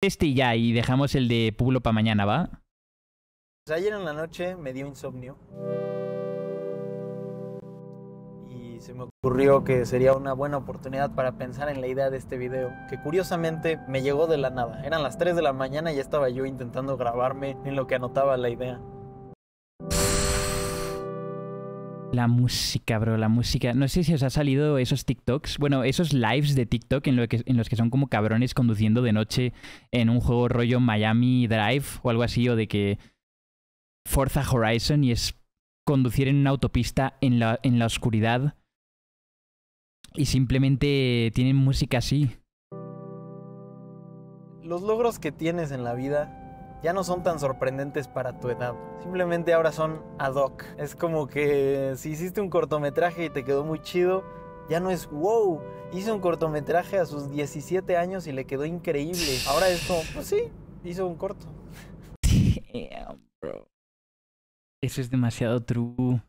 este ya y dejamos el de Pueblo para mañana, ¿va? Pues ayer en la noche me dio insomnio. Y se me ocurrió que sería una buena oportunidad para pensar en la idea de este video, que curiosamente me llegó de la nada. Eran las 3 de la mañana y ya estaba yo intentando grabarme en lo que anotaba la idea. La música, bro, la música. No sé si os ha salido esos TikToks, bueno, esos lives de TikTok en, los que son como cabrones conduciendo de noche en un juego rollo Miami Drive o algo así, o de que Forza Horizon y es conducir en una autopista en la, en la oscuridad y simplemente tienen música así. Los logros que tienes en la vida ya no son tan sorprendentes para tu edad. Simplemente ahora son ad hoc. Es como que si hiciste un cortometraje y te quedó muy chido, ya no es wow. Hizo un cortometraje a sus 17 años y le quedó increíble. Ahora es pues sí, hizo un corto. Damn, bro. Eso es demasiado true.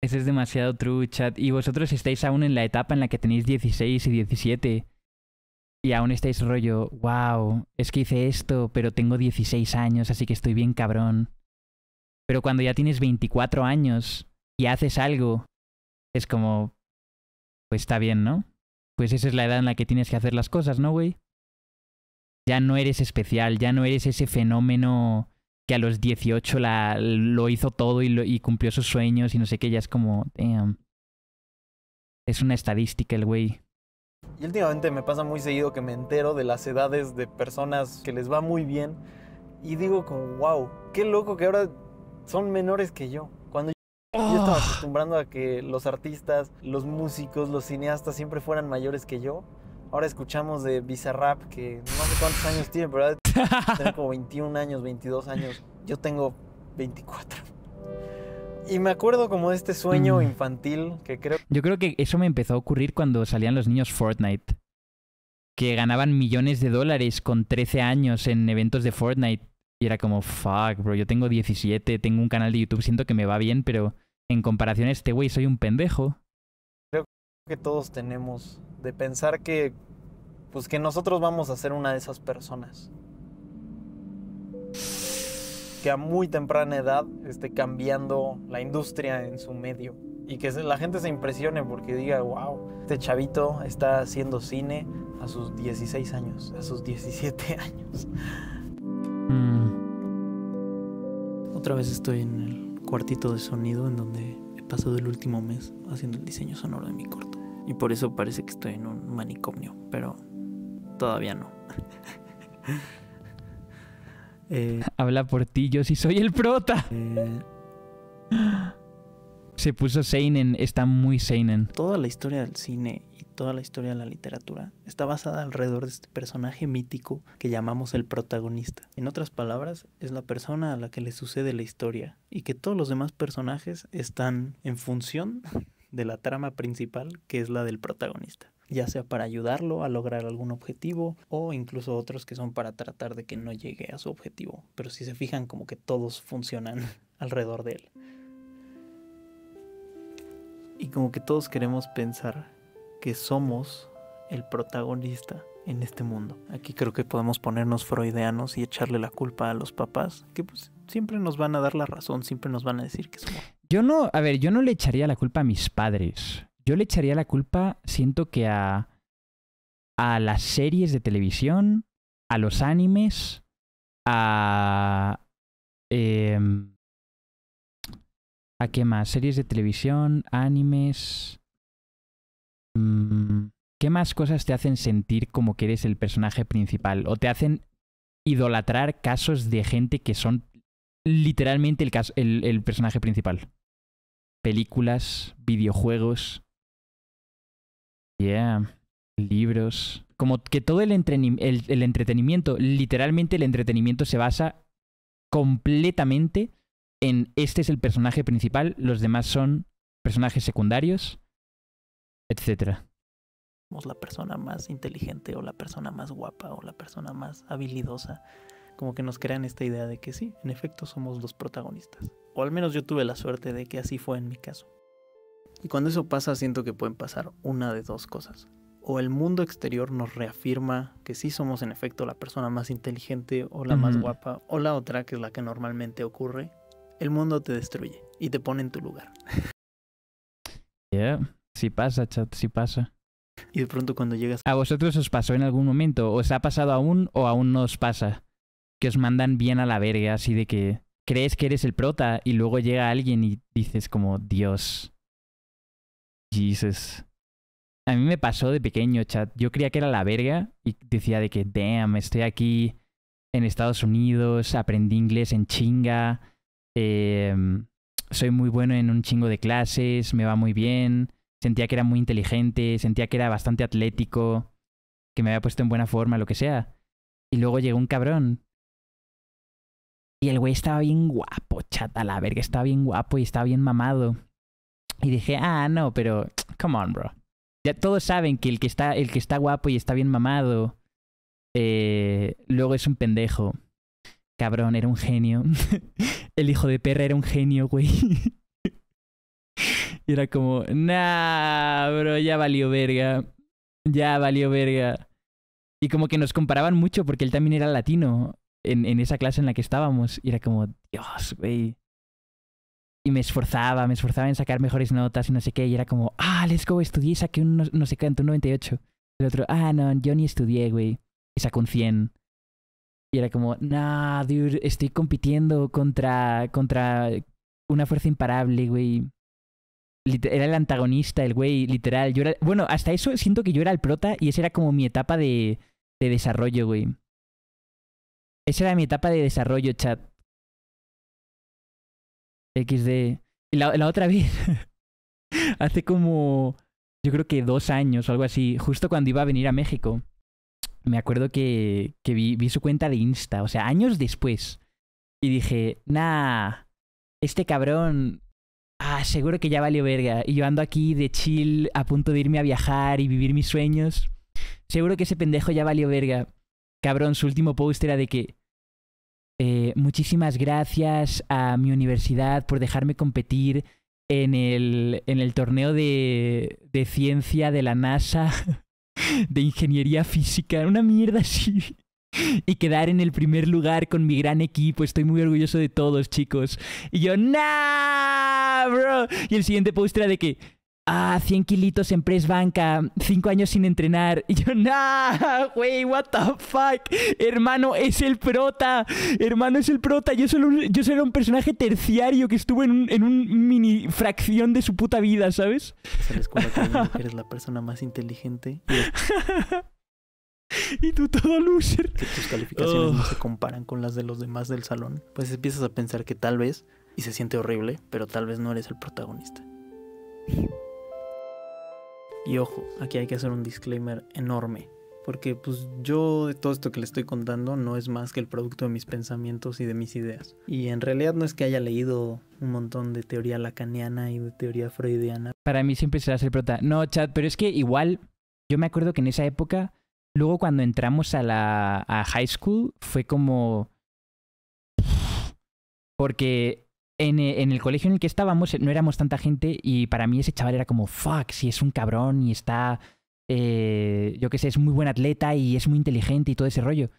Eso es demasiado true, chat. Y vosotros estáis aún en la etapa en la que tenéis 16 y 17. Y aún estáis rollo, wow, es que hice esto, pero tengo 16 años, así que estoy bien cabrón. Pero cuando ya tienes 24 años y haces algo, es como, pues está bien, ¿no? Pues esa es la edad en la que tienes que hacer las cosas, ¿no, güey? Ya no eres especial, ya no eres ese fenómeno que a los 18 lo hizo todo y, y cumplió sus sueños y no sé qué, ya es como, damn. Es una estadística el güey. Y últimamente me pasa muy seguido que me entero de las edades de personas que les va muy bien y digo como, wow, qué loco que ahora son menores que yo. Cuando yo estaba ah. acostumbrando a que los artistas, los músicos, los cineastas siempre fueran mayores que yo. Ahora escuchamos de Bizarrap que no sé cuántos años tiene, pero tiene como 21 años, 22 años. Yo tengo 24. Y me acuerdo como de este sueño mm. infantil que creo... Yo creo que eso me empezó a ocurrir cuando salían los niños Fortnite. Que ganaban millones de dólares con 13 años en eventos de Fortnite. Y era como, fuck, bro, yo tengo 17, tengo un canal de YouTube, siento que me va bien, pero en comparación a este güey soy un pendejo. Creo que todos tenemos de pensar que, pues que nosotros vamos a ser una de esas personas que a muy temprana edad esté cambiando la industria en su medio y que la gente se impresione porque diga, wow, este chavito está haciendo cine a sus 16 años, a sus 17 años. Mm. Otra vez estoy en el cuartito de sonido en donde he pasado el último mes haciendo el diseño sonoro de mi corto. Y por eso parece que estoy en un manicomio, pero todavía no. Eh, Habla por ti, yo sí soy el prota. Eh, Se puso Seinen, está muy Seinen. Toda la historia del cine y toda la historia de la literatura está basada alrededor de este personaje mítico que llamamos el protagonista. En otras palabras, es la persona a la que le sucede la historia y que todos los demás personajes están en función de la trama principal que es la del protagonista ya sea para ayudarlo a lograr algún objetivo o incluso otros que son para tratar de que no llegue a su objetivo. Pero si se fijan como que todos funcionan alrededor de él. Y como que todos queremos pensar que somos el protagonista en este mundo. Aquí creo que podemos ponernos freudianos y echarle la culpa a los papás, que pues siempre nos van a dar la razón, siempre nos van a decir que somos. Yo no, a ver, yo no le echaría la culpa a mis padres. Yo le echaría la culpa, siento que a, a las series de televisión, a los animes, a... Em, ¿A qué más? Series de televisión, animes... Mm, ¿Qué más cosas te hacen sentir como que eres el personaje principal? ¿O te hacen idolatrar casos de gente que son literalmente el, el personaje principal? Películas, videojuegos, Yeah. Libros. Como que todo el, entretenimiento, literalmente el entretenimiento se basa completamente en este es el personaje principal, los demás son personajes secundarios, etc. Somos la persona más inteligente o la persona más guapa o la persona más habilidosa. Como que nos crean esta idea de que sí, en efecto somos los protagonistas. O al menos yo tuve la suerte de que así fue en mi caso. Y cuando eso pasa, siento que pueden pasar una de dos cosas. O el mundo exterior nos reafirma que sí somos en efecto la persona más inteligente o la más guapa, o la otra, que es la que normalmente ocurre, el mundo te destruye y te pone en tu lugar. Yeah, sí pasa, chat, sí pasa. Y de pronto cuando llegas... ¿A vosotros os pasó en algún momento? o ¿Os ha pasado aún o aún no os pasa? Que os mandan bien a la verga, así de que crees que eres el prota y luego llega alguien y dices como, Dios, Jesus. A mí me pasó de pequeño, chat. Yo creía que era la verga y decía de que, damn, estoy aquí en Estados Unidos, aprendí inglés en chinga, em, soy muy bueno en un chingo de clases, me va muy bien, sentía que era muy inteligente, sentía que era bastante atlético, que me había puesto en buena forma, lo que sea. Y luego llegó un cabrón. Y el güey estaba bien guapo, chat, a la verga, estaba bien guapo y estaba bien mamado. Y dije, ah, no, pero come on, bro. Ya todos saben que el que está, el que está guapo y está bien mamado, eh, luego es un pendejo. Cabrón, era un genio. el hijo de perra era un genio, güey. y era como, nah, bro, ya valió verga. Ya valió verga. Y como que nos comparaban mucho porque él también era latino en, en esa clase en la que estábamos. Y era como, Dios, güey me esforzaba, me esforzaba en sacar mejores notas y no sé qué, y era como, ah, let's go, estudié y saqué un no, sé cuánto, un 98. El otro, ah, no, yo ni estudié, güey, y sacó un 100. Y era como, nah, dude, estoy compitiendo contra, contra una fuerza imparable, güey. Era el antagonista, el güey, literal. Yo era, bueno, hasta eso siento que yo era el prota y esa era como mi etapa de, de desarrollo, güey. Esa era mi etapa de desarrollo, chat. XD. Y la, otra vez, hace como, yo creo que dos años o algo así, justo cuando iba a venir a México, me acuerdo que, vi, vi, su cuenta de Insta, o sea, años después. Y dije, nah, este cabrón, ah, seguro que ya valió verga. Y yo ando aquí de chill, a punto de irme a viajar y vivir mis sueños. Seguro que ese pendejo ya valió verga. Cabrón, su último post era de que eh, muchísimas gracias a mi universidad por dejarme competir en el, en el torneo de, de ciencia de la NASA, de ingeniería física, una mierda así. Y quedar en el primer lugar con mi gran equipo. Estoy muy orgulloso de todos, chicos. Y yo, ¡Nah, bro! Y el siguiente post de que ah, 100 kilitos en press banca, 5 años sin entrenar. Y yo, nah, güey, what the fuck. Hermano, es el prota. Hermano, es el prota. Yo solo, yo un personaje terciario que estuvo en un, mini fracción de su puta vida, ¿sabes? eres la persona más inteligente. y tú todo loser. Que tus calificaciones no se comparan con las de los demás del salón. Pues empiezas a pensar que tal vez, y se siente horrible, pero tal vez no eres el protagonista. Y ojo, aquí hay que hacer un disclaimer enorme, porque pues yo de todo esto que le estoy contando no es más que el producto de mis pensamientos y de mis ideas. Y en realidad no es que haya leído un montón de teoría lacaniana y de teoría freudiana. Para mí siempre será ser prota. No, chat, pero es que igual yo me acuerdo que en esa época, luego cuando entramos a la a high school, fue como... Porque eh, en, el colegio en el que estábamos no éramos tanta gente y para mí ese chaval era como, fuck, si es un cabrón y está, eh, yo qué sé, es muy buen atleta y es muy inteligente y todo ese rollo.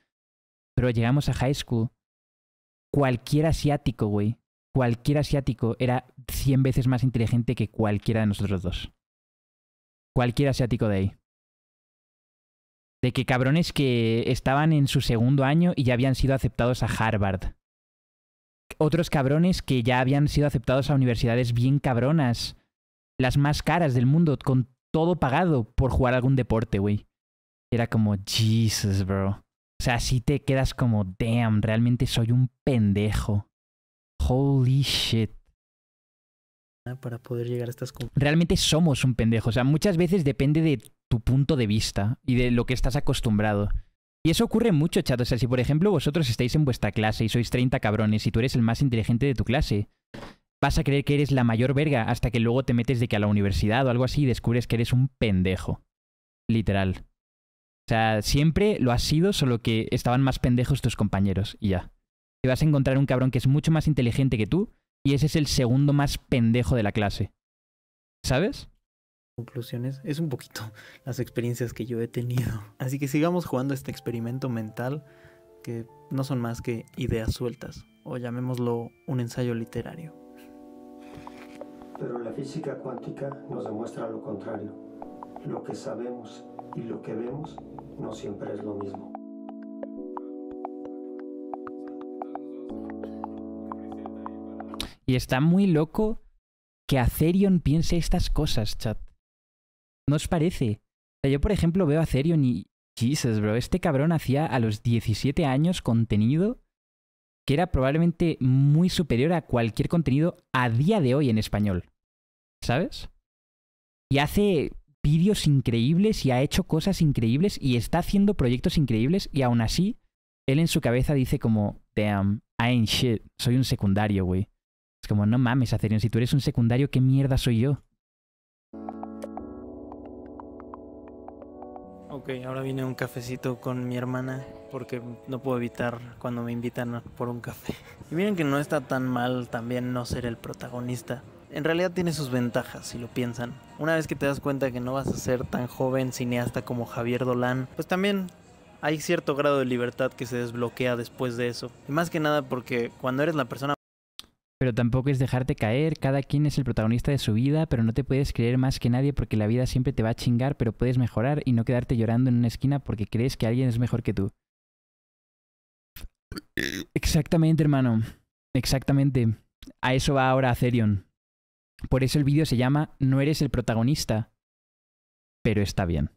Pero llegamos a high school, cualquier asiático, güey, cualquier asiático era 100 veces más inteligente que cualquiera de nosotros dos. Cualquier asiático de ahí. De que cabrones que estaban en su segundo año y ya habían sido aceptados a Harvard otros cabrones que ya habían sido aceptados a universidades bien cabronas, las más caras del mundo, con todo pagado por jugar algún deporte, güey. Era como, Jesus, bro. O sea, así te quedas como, damn, realmente soy un pendejo. Holy shit. Ah, para poder llegar a estas cosas. Realmente somos un pendejo. O sea, muchas veces depende de tu punto de vista y de lo que estás acostumbrado. Y eso ocurre mucho, chat. O sea, si por ejemplo vosotros estáis en vuestra clase y sois 30 cabrones y tú eres el más inteligente de tu clase, vas a creer que eres la mayor verga hasta que luego te metes de que a la universidad o algo así y descubres que eres un pendejo. Literal. O sea, siempre lo has sido, solo que estaban más pendejos tus compañeros y ya. Te vas a encontrar un cabrón que es mucho más inteligente que tú y ese es el segundo más pendejo de la clase. ¿Sabes? conclusiones es un poquito las experiencias que yo he tenido. Así que sigamos jugando este experimento mental que no son más que ideas sueltas, o llamémoslo un ensayo literario. Pero la física cuántica nos demuestra lo contrario. Lo que sabemos y lo que vemos no siempre es lo mismo. Y está muy loco que Acerion piense estas cosas, chat. ¿No os parece? O yo, por ejemplo, veo a Therion y. Jesus, bro. Este cabrón hacía a los 17 años contenido que era probablemente muy superior a cualquier contenido a día de hoy en español. ¿Sabes? Y hace vídeos increíbles y ha hecho cosas increíbles y está haciendo proyectos increíbles y aún así, él en su cabeza dice como, damn, I ain't shit, soy un secundario, güey. Es como, no mames, Acerion, si tú eres un secundario, ¿qué mierda soy yo? Ok, ahora viene un cafecito con mi hermana porque no puedo evitar cuando me invitan por un café. Y miren que no está tan mal también no ser el protagonista. En realidad tiene sus ventajas si lo piensan. Una vez que te das cuenta que no vas a ser tan joven cineasta como Javier Dolan, pues también hay cierto grado de libertad que se desbloquea después de eso. Y más que nada porque cuando eres la persona pero tampoco es dejarte caer, cada quien es el protagonista de su vida, pero no te puedes creer más que nadie porque la vida siempre te va a chingar, pero puedes mejorar y no quedarte llorando en una esquina porque crees que alguien es mejor que tú. Exactamente, hermano. Exactamente. A eso va ahora Acerion. Por eso el vídeo se llama No eres el protagonista, pero está bien.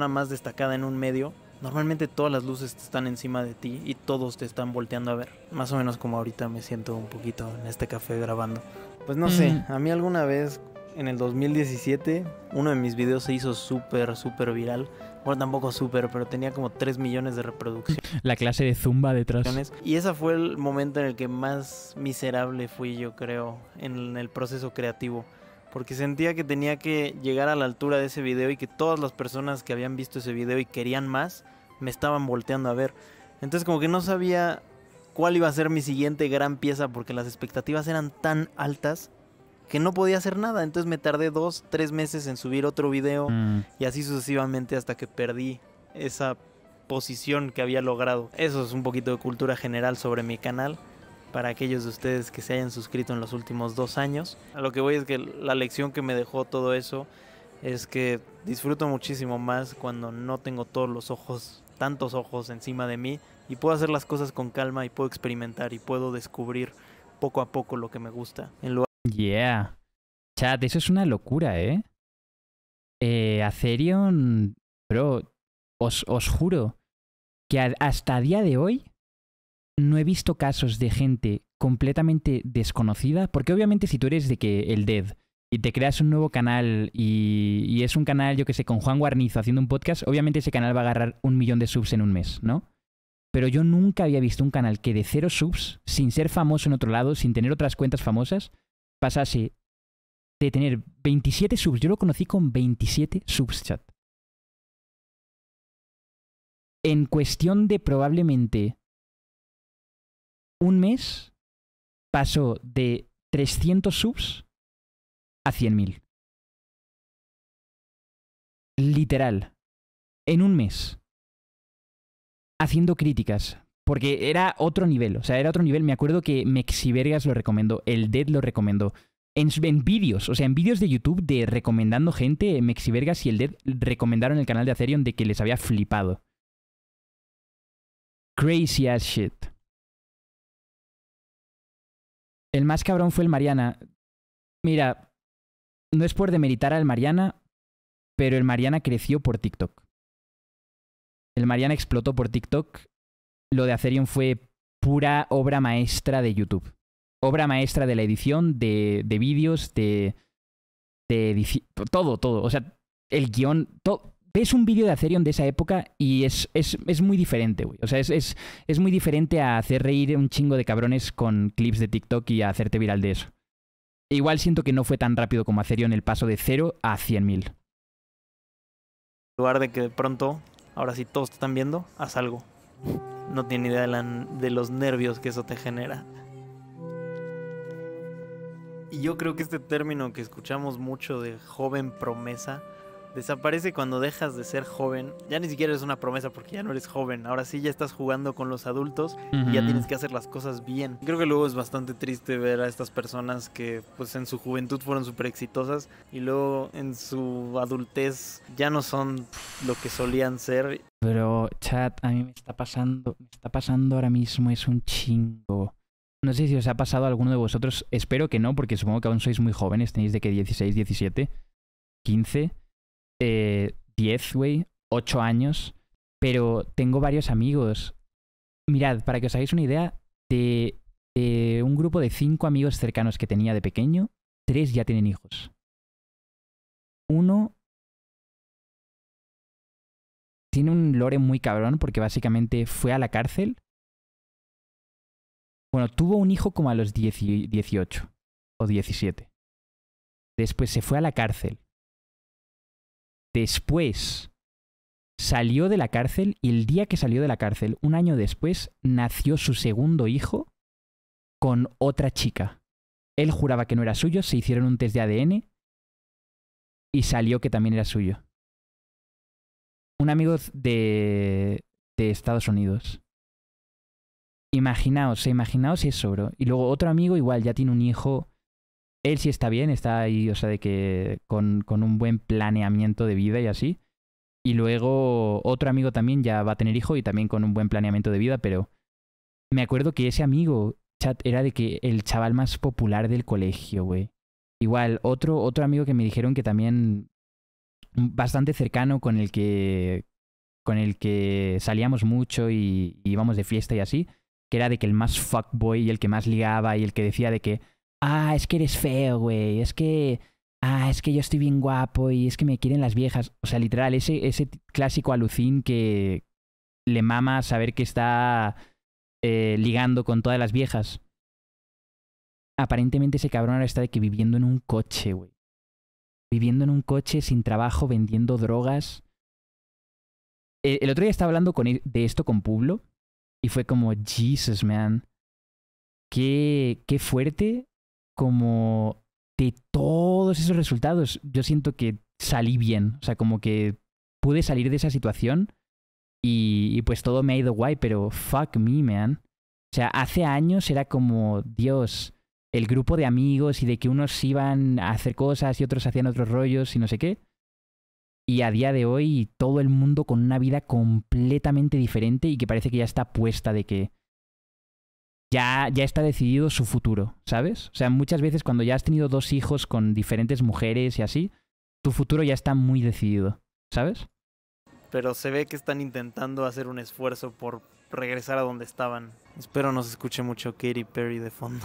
Una más destacada en un medio normalmente todas las luces están encima de ti y todos te están volteando a ver. Más o menos como ahorita me siento un poquito en este café grabando. Pues no sé, mm. a mí alguna vez en el 2017 uno de mis videos se hizo súper, súper viral. Bueno, tampoco súper, pero tenía como 3 millones de reproducciones. La clase de zumba detrás. Y ese fue el momento en el que más miserable fui, yo creo, en el proceso creativo porque sentía que tenía que llegar a la altura de ese video y que todas las personas que habían visto ese video y querían más, me estaban volteando a ver. Entonces como que no sabía cuál iba a ser mi siguiente gran pieza porque las expectativas eran tan altas que no podía hacer nada. Entonces me tardé dos, tres meses en subir otro video mm. y así sucesivamente hasta que perdí esa posición que había logrado. Eso es un poquito de cultura general sobre mi canal para aquellos de ustedes que se hayan suscrito en los últimos dos años. A lo que voy es que la lección que me dejó todo eso es que disfruto muchísimo más cuando no tengo todos los ojos, tantos ojos encima de mí y puedo hacer las cosas con calma y puedo experimentar y puedo descubrir poco a poco lo que me gusta. Yeah. Chat, eso es una locura, ¿eh? Eh, Acerion, bro, os, os juro que hasta día de hoy no he visto casos de gente completamente desconocida, porque obviamente si tú eres de que el Dead y te creas un nuevo canal y, es un canal, yo que sé, con Juan Guarnizo haciendo un podcast, obviamente ese canal va a agarrar un millón de subs en un mes, ¿no? Pero yo nunca había visto un canal que de cero subs, sin ser famoso en otro lado, sin tener otras cuentas famosas, pasase de tener 27 subs. Yo lo conocí con 27 subs, chat. En cuestión de probablemente un mes pasó de 300 subs a 100.000. Literal. En un mes. Haciendo críticas. Porque era otro nivel. O sea, era otro nivel. Me acuerdo que Mexivergas lo recomendó. El Dead lo recomendó. En, vídeos, o sea, en vídeos de YouTube de recomendando gente, Mexivergas y el Dead recomendaron el canal de Acerion de que les había flipado. Crazy as shit. El más cabrón fue el Mariana. Mira, no es por demeritar al Mariana, pero el Mariana creció por TikTok. El Mariana explotó por TikTok. Lo de Acerion fue pura obra maestra de YouTube. Obra maestra de la edición, de, de vídeos, de, de... Todo, todo. O sea, el guión, todo ves un vídeo de Acerion de esa época y es, muy diferente, güey. O sea, es, muy diferente a hacer reír un chingo de cabrones con clips de TikTok y a hacerte viral de eso. E igual siento que no fue tan rápido como Acerion el paso de 0 a 100.000. Lugar de que de pronto, ahora sí todos te están viendo, haz algo. No tiene idea de, de los nervios que eso te genera. Y yo creo que este término que escuchamos mucho de joven promesa Desaparece cuando dejas de ser joven. Ya ni siquiera es una promesa porque ya no eres joven. Ahora sí ya estás jugando con los adultos y ya tienes que hacer las cosas bien. Creo que luego es bastante triste ver a estas personas que pues en su juventud fueron súper exitosas y luego en su adultez ya no son lo que solían ser. Pero chat, a mí me está pasando, me está pasando ahora mismo, es un chingo. No sé si os ha pasado a alguno de vosotros, espero que no, porque supongo que aún sois muy jóvenes, tenéis de que 16, 17, 15 10, güey, 8 años, pero tengo varios amigos. Mirad, para que os hagáis una idea, de, de un grupo de 5 amigos cercanos que tenía de pequeño, tres ya tienen hijos. Uno tiene un lore muy cabrón porque básicamente fue a la cárcel. Bueno, tuvo un hijo como a los 18 o 17. Después se fue a la cárcel después salió de la cárcel y el día que salió de la cárcel, un año después, nació su segundo hijo con otra chica. Él juraba que no era suyo, se hicieron un test de ADN y salió que también era suyo. Un amigo de, de Estados Unidos. Imaginaos, imaginaos si es sobro. Y luego otro amigo igual ya tiene un hijo él sí está bien, está ahí, o sea, de que con, un buen planeamiento de vida y así. Y luego otro amigo también ya va a tener hijo y también con un buen planeamiento de vida, pero me acuerdo que ese amigo, chat, era de que el chaval más popular del colegio, güey. Igual, otro, otro amigo que me dijeron que también bastante cercano con el que con el que salíamos mucho y, íbamos de fiesta y así, que era de que el más fuckboy y el que más ligaba y el que decía de que ah, es que eres feo, güey, es que, ah, es que yo estoy bien guapo y es que me quieren las viejas. O sea, literal, ese, ese clásico alucín que le mama saber que está eh, ligando con todas las viejas. Aparentemente ese cabrón ahora está de que viviendo en un coche, güey. Viviendo en un coche sin trabajo, vendiendo drogas. E, el, otro día estaba hablando e, de esto con Publo y fue como, Jesus, man. Qué, qué fuerte como de todos esos resultados, yo siento que salí bien, o sea, como que pude salir de esa situación y, pues todo me ha ido guay, pero fuck me, man. O sea, hace años era como, Dios, el grupo de amigos y de que unos iban a hacer cosas y otros hacían otros rollos y no sé qué. Y a día de hoy todo el mundo con una vida completamente diferente y que parece que ya está puesta de que ya, está decidido su futuro, ¿sabes? O sea, muchas veces cuando ya has tenido dos hijos con diferentes mujeres y así, tu futuro ya está muy decidido, ¿sabes? Pero se ve que están intentando hacer un esfuerzo por regresar a donde estaban. Espero no se escuche mucho Katy Perry de fondo.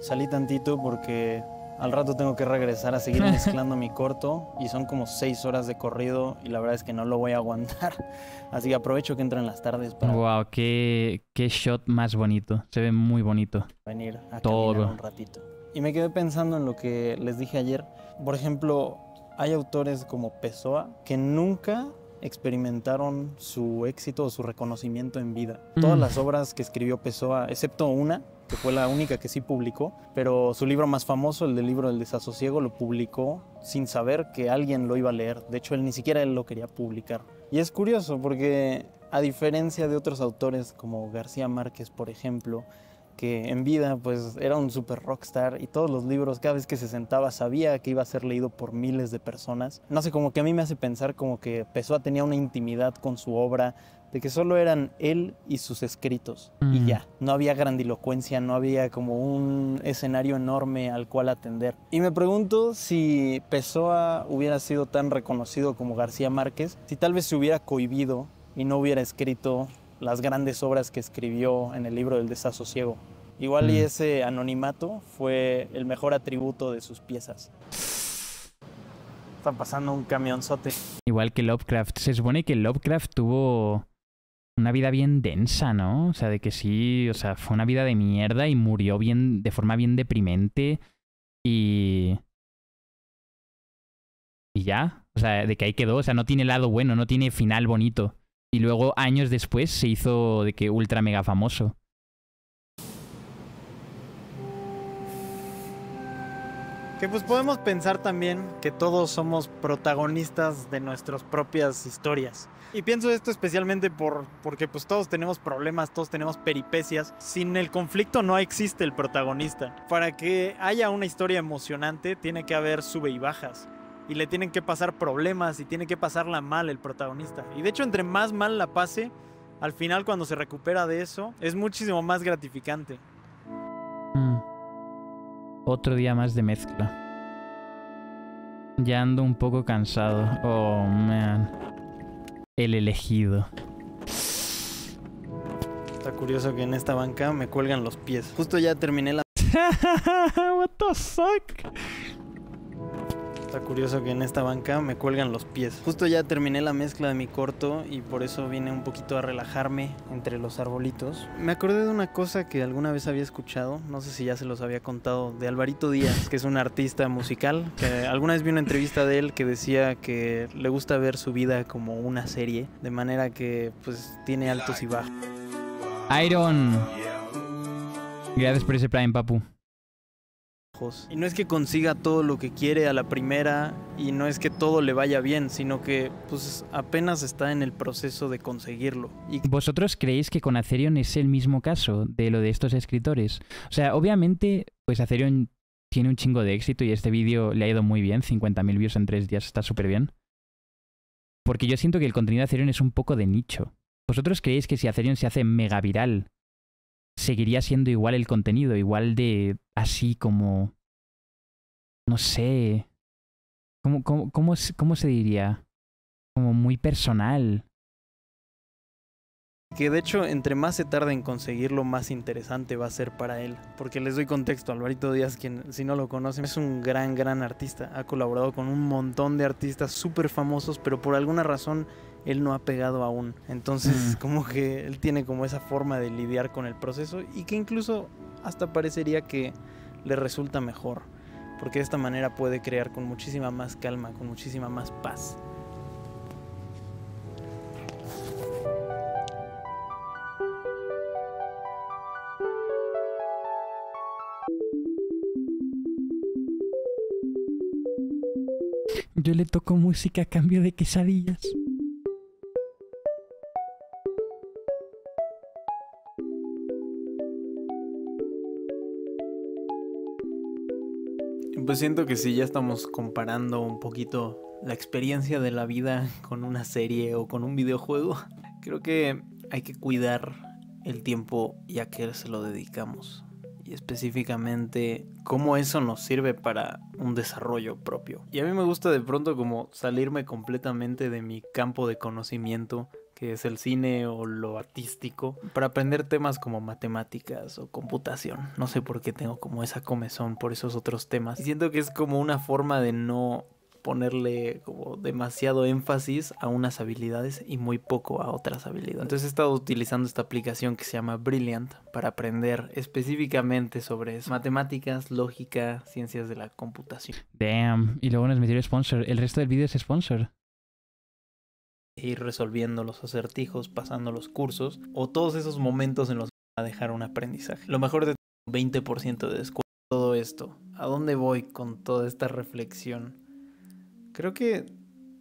Salí tantito porque al rato tengo que regresar a seguir mezclando mi corto y son como seis horas de corrido y la verdad es que no lo voy a aguantar. Así que aprovecho que entran las tardes para... ¡Wow! ¡Qué, qué shot más bonito! Se ve muy bonito. Venir a Todo. un ratito. Y me quedé pensando en lo que les dije ayer. Por ejemplo, hay autores como Pessoa que nunca experimentaron su éxito o su reconocimiento en vida. Todas mm. las obras que escribió Pessoa, excepto una, que fue la única que sí publicó, pero su libro más famoso, el del libro del desasosiego, lo publicó sin saber que alguien lo iba a leer. De hecho, él ni siquiera lo quería publicar. Y es curioso porque, a diferencia de otros autores como García Márquez, por ejemplo, que en vida pues era un super rockstar y todos los libros cada vez que se sentaba sabía que iba a ser leído por miles de personas. No sé, como que a mí me hace pensar como que Pessoa tenía una intimidad con su obra, de que solo eran él y sus escritos y mm. ya. No había grandilocuencia, no había como un escenario enorme al cual atender. Y me pregunto si Pessoa hubiera sido tan reconocido como García Márquez, si tal vez se hubiera cohibido y no hubiera escrito las grandes obras que escribió en el libro del desasosiego. Igual y mm. ese anonimato fue el mejor atributo de sus piezas. Están pasando un camionzote. Igual que Lovecraft. Se supone que Lovecraft tuvo una vida bien densa, ¿no? O sea, de que sí, o sea, fue una vida de mierda y murió bien, de forma bien deprimente y... Y ya, o sea, de que ahí quedó, o sea, no tiene lado bueno, no tiene final bonito. Y luego, años después, se hizo de que ultra mega famoso. Que pues podemos pensar también que todos somos protagonistas de nuestras propias historias. Y pienso esto especialmente por, porque pues todos tenemos problemas, todos tenemos peripecias. Sin el conflicto no existe el protagonista. Para que haya una historia emocionante tiene que haber sube y bajas. Y le tienen que pasar problemas y tiene que pasarla mal el protagonista. Y de hecho entre más mal la pase, al final cuando se recupera de eso, es muchísimo más gratificante. Mm otro día más de mezcla. Ya ando un poco cansado. Oh, man. El elegido. Está curioso que en esta banca me cuelgan los pies. Justo ya terminé la... What the fuck? curioso que en esta banca me cuelgan los pies. Justo ya terminé la mezcla de mi corto y por eso vine un poquito a relajarme entre los arbolitos. Me acordé de una cosa que alguna vez había escuchado, no sé si ya se los había contado, de Alvarito Díaz, que es un artista musical, alguna vez vi una entrevista de él que decía que le gusta ver su vida como una serie, de manera que pues tiene altos y bajos. Iron. Gracias por ese Prime Papu. Y no es que consiga todo lo que quiere a la primera y no es que todo le vaya bien, sino que pues apenas está en el proceso de conseguirlo. Y... ¿Vosotros creéis que con Acerion es el mismo caso de lo de estos escritores? O sea, obviamente, pues Acerion tiene un chingo de éxito y este vídeo le ha ido muy bien, 50.000 views en tres días, está súper bien. Porque yo siento que el contenido de Acerion es un poco de nicho. ¿Vosotros creéis que si Acerion se hace mega viral, seguiría siendo igual el contenido, igual de así como, no sé, ¿cómo, se diría? Como muy personal. Que de hecho, entre más se tarde en conseguirlo, más interesante va a ser para él. Porque les doy contexto, Alvarito Díaz, quien si no lo conocen, es un gran, gran artista. Ha colaborado con un montón de artistas súper famosos, pero por alguna razón él no ha pegado aún. Entonces, mm. como que él tiene como esa forma de lidiar con el proceso y que incluso hasta parecería que le resulta mejor, porque de esta manera puede crear con muchísima más calma, con muchísima más paz. Yo le toco música a cambio de quesadillas. Pues siento que si ya estamos comparando un poquito la experiencia de la vida con una serie o con un videojuego. Creo que hay que cuidar el tiempo ya que se lo dedicamos. Y específicamente cómo eso nos sirve para un desarrollo propio. Y a mí me gusta de pronto como salirme completamente de mi campo de conocimiento que es el cine o lo artístico, para aprender temas como matemáticas o computación. No sé por qué tengo como esa comezón por esos otros temas. Y siento que es como una forma de no ponerle como demasiado énfasis a unas habilidades y muy poco a otras habilidades. Entonces he estado utilizando esta aplicación que se llama Brilliant para aprender específicamente sobre matemáticas, lógica, ciencias de la computación. Damn, y luego nos metió sponsor. El resto del video es sponsor. E ir resolviendo los acertijos, pasando los cursos o todos esos momentos en los que va a dejar un aprendizaje. Lo mejor de 20% de descuento todo esto. ¿A dónde voy con toda esta reflexión? Creo que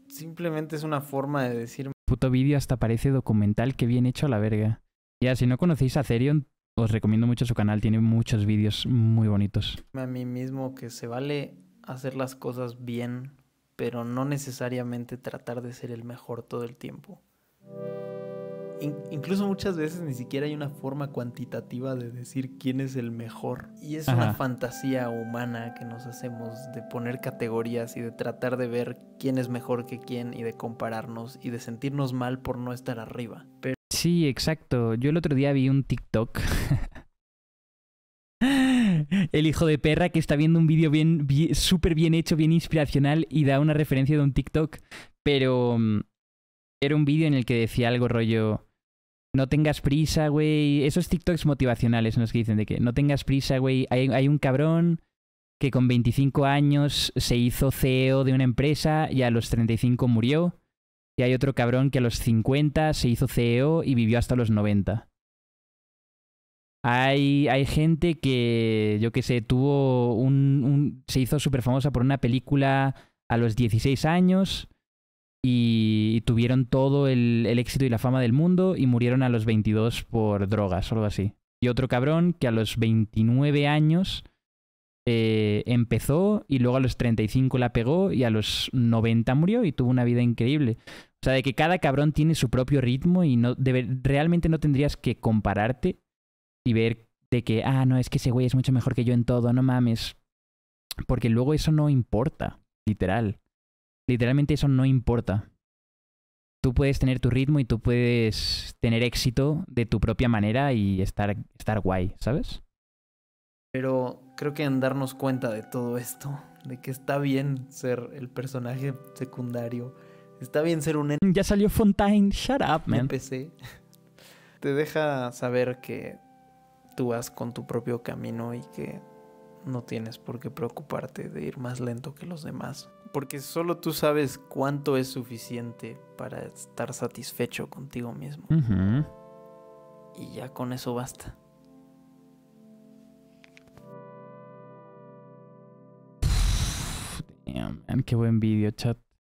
simplemente es una forma de decir... Puto vídeo hasta parece documental que bien hecho a la verga. Ya, si no conocéis a Therion, os recomiendo mucho su canal, tiene muchos vídeos muy bonitos. A mí mismo que se vale hacer las cosas bien, pero no necesariamente tratar de ser el mejor todo el tiempo. incluso muchas veces ni siquiera hay una forma cuantitativa de decir quién es el mejor. Y es una fantasía humana que nos hacemos de poner categorías y de tratar de ver quién es mejor que quién y de compararnos y de sentirnos mal por no estar arriba. Pero... Sí, exacto. Yo el otro día vi un TikTok el hijo de perra que está viendo un vídeo bien, súper bien hecho, bien inspiracional y da una referencia de un TikTok, pero mm, era un vídeo en el que decía algo rollo no tengas prisa, güey. Esos TikToks motivacionales en los que dicen de que no tengas prisa, güey. Hay, hay, un cabrón que con 25 años se hizo CEO de una empresa y a los 35 murió. Y hay otro cabrón que a los 50 se hizo CEO y vivió hasta los 90. Hay, hay gente que, yo qué sé, tuvo un, se hizo súper famosa por una película a los 16 años y, tuvieron todo el, éxito y la fama del mundo y murieron a los 22 por drogas o algo así. Y otro cabrón que a los 29 años eh, empezó y luego a los 35 la pegó y a los 90 murió y tuvo una vida increíble. O sea, de que cada cabrón tiene su propio ritmo y no realmente no tendrías que compararte y ver de que, ah, no, es que ese güey es mucho mejor que yo en todo, no mames. Porque luego eso no importa, literal. Literalmente eso no importa. Tú puedes tener tu ritmo y tú puedes tener éxito de tu propia manera y estar, estar guay, ¿sabes? Pero creo que en darnos cuenta de todo esto, de que está bien ser el personaje secundario, está bien ser un... Ya salió Fontaine, shut up, man. PC. Te deja saber que tú vas con tu propio camino y que no tienes por qué preocuparte de ir más lento que los demás, porque solo tú sabes cuánto es suficiente para estar satisfecho contigo mismo. Y ya con eso basta. Damn, qué buen vídeo, chat.